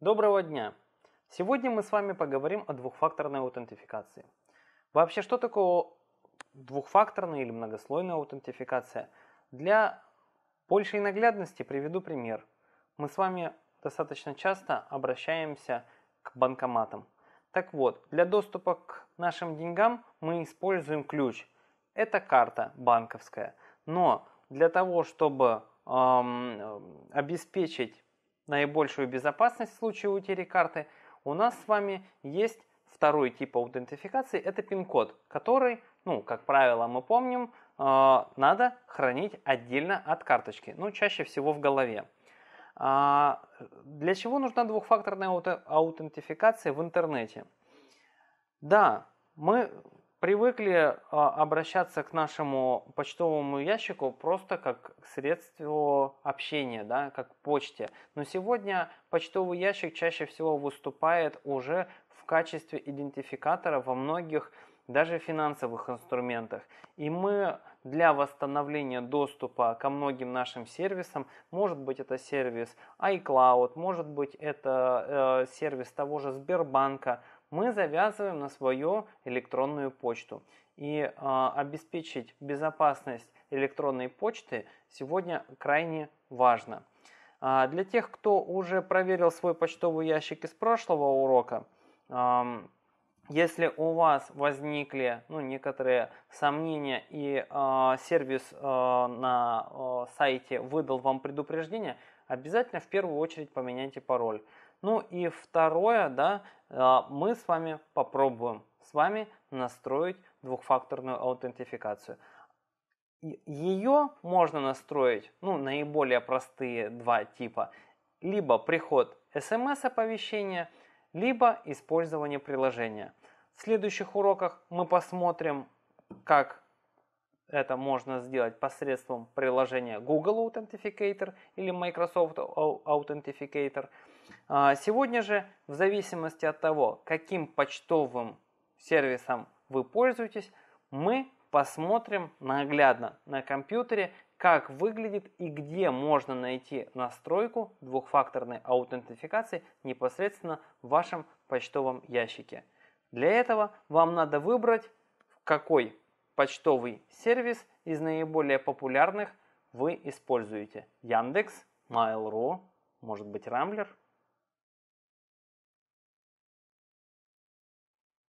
Доброго дня! Сегодня мы с вами поговорим о двухфакторной аутентификации. Вообще, что такое двухфакторная или многослойная аутентификация? Для большей наглядности приведу пример. Мы с вами достаточно часто обращаемся к банкоматам. Так вот, для доступа к нашим деньгам мы используем ключ. Это карта банковская. Но для того, чтобы эм, обеспечить наибольшую безопасность в случае утери карты, у нас с вами есть второй тип аутентификации, это пин-код, который, ну, как правило, мы помним, э, надо хранить отдельно от карточки, ну, чаще всего в голове. А для чего нужна двухфакторная аутентификация в интернете? Да, мы привыкли а, обращаться к нашему почтовому ящику просто как к средству общения, да, как к почте. Но сегодня почтовый ящик чаще всего выступает уже в качестве идентификатора во многих даже финансовых инструментах. И мы для восстановления доступа ко многим нашим сервисам, может быть это сервис iCloud, может быть это э, сервис того же Сбербанка, мы завязываем на свою электронную почту. И э, обеспечить безопасность электронной почты сегодня крайне важно. Э, для тех, кто уже проверил свой почтовый ящик из прошлого урока, э, если у вас возникли ну, некоторые сомнения и э, сервис э, на э, сайте выдал вам предупреждение, обязательно в первую очередь поменяйте пароль. Ну и второе, да, а, мы с вами попробуем с вами настроить двухфакторную аутентификацию. Ее можно настроить, ну, наиболее простые два типа. Либо приход смс-оповещения, либо использование приложения. В следующих уроках мы посмотрим, как это можно сделать посредством приложения Google Authenticator или Microsoft Authenticator. А, сегодня же, в зависимости от того, каким почтовым сервисом вы пользуетесь, мы посмотрим наглядно на компьютере, как выглядит и где можно найти настройку двухфакторной аутентификации непосредственно в вашем почтовом ящике. Для этого вам надо выбрать, в какой Почтовый сервис из наиболее популярных вы используете Яндекс, Mail.ru, может быть Рамблер –